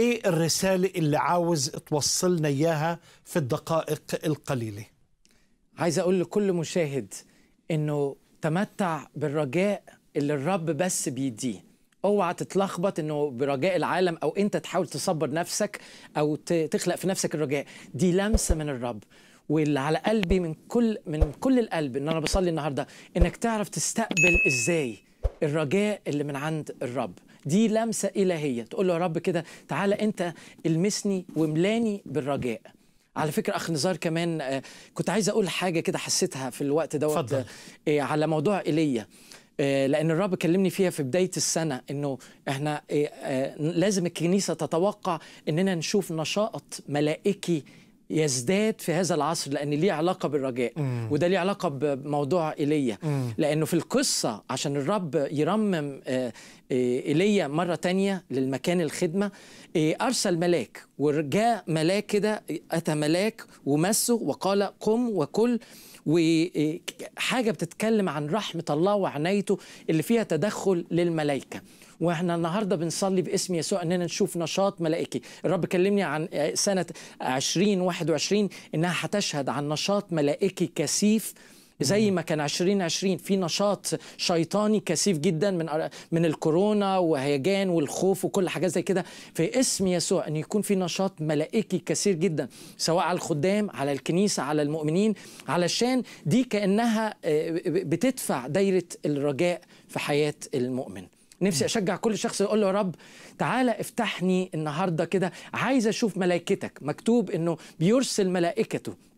ايه الرساله اللي عاوز توصلنا اياها في الدقائق القليله عايز اقول لكل مشاهد انه تمتع بالرجاء اللي الرب بس بيديه اوعى تتلخبط انه برجاء العالم او انت تحاول تصبر نفسك او تخلق في نفسك الرجاء دي لمسه من الرب واللي على قلبي من كل من كل القلب ان انا بصلي النهارده انك تعرف تستقبل ازاي الرجاء اللي من عند الرب دي لمسه الهيه تقول له يا رب كده تعالى انت المسني وملاني بالرجاء على فكره اخ نزار كمان آه، كنت عايز اقول حاجه كده حسيتها في الوقت دوت آه، آه، على موضوع ايليا لان الرب كلمني فيها في بدايه السنه انه احنا لازم الكنيسه تتوقع اننا نشوف نشاط ملائكي يزداد في هذا العصر لان ليه علاقه بالرجاء مم. وده ليه علاقه بموضوع ايليا لانه في القصه عشان الرب يرمم آه، آه، ايليا مره تانية للمكان الخدمه آه، ارسل ملاك ورجاء ملاك كده أتى ملاك ومسه وقال قم وكل وحاجة بتتكلم عن رحمة الله وعنايته اللي فيها تدخل للملائكة واحنا النهارده بنصلي باسم يسوع اننا نشوف نشاط ملائكي الرب كلمني عن سنه 2021 انها هتشهد عن نشاط ملائكي كثيف زي ما كان 2020 في نشاط شيطاني كثيف جدا من من الكورونا وهيجان والخوف وكل حاجات زي كده في اسم يسوع ان يكون في نشاط ملائكي كثير جدا سواء على الخدام على الكنيسه على المؤمنين علشان دي كانها آه، بتدفع دايره الرجاء في حياه المؤمن نفسي اشجع كل شخص يقول له يا رب تعالى افتحني النهارده كده عايز اشوف ملائكتك مكتوب انه بيرسل ملائكته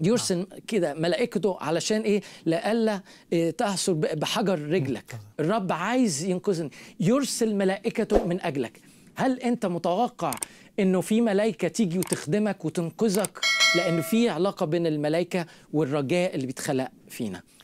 يرسل كده ملائكته علشان ايه لألا إيه، تحصل بحجر رجلك الرب عايز ينقذني يرسل ملائكته من أجلك هل انت متوقع انه في ملائكه تيجي وتخدمك وتنقذك لان في علاقه بين الملائكه والرجاء اللي بيتخلق فينا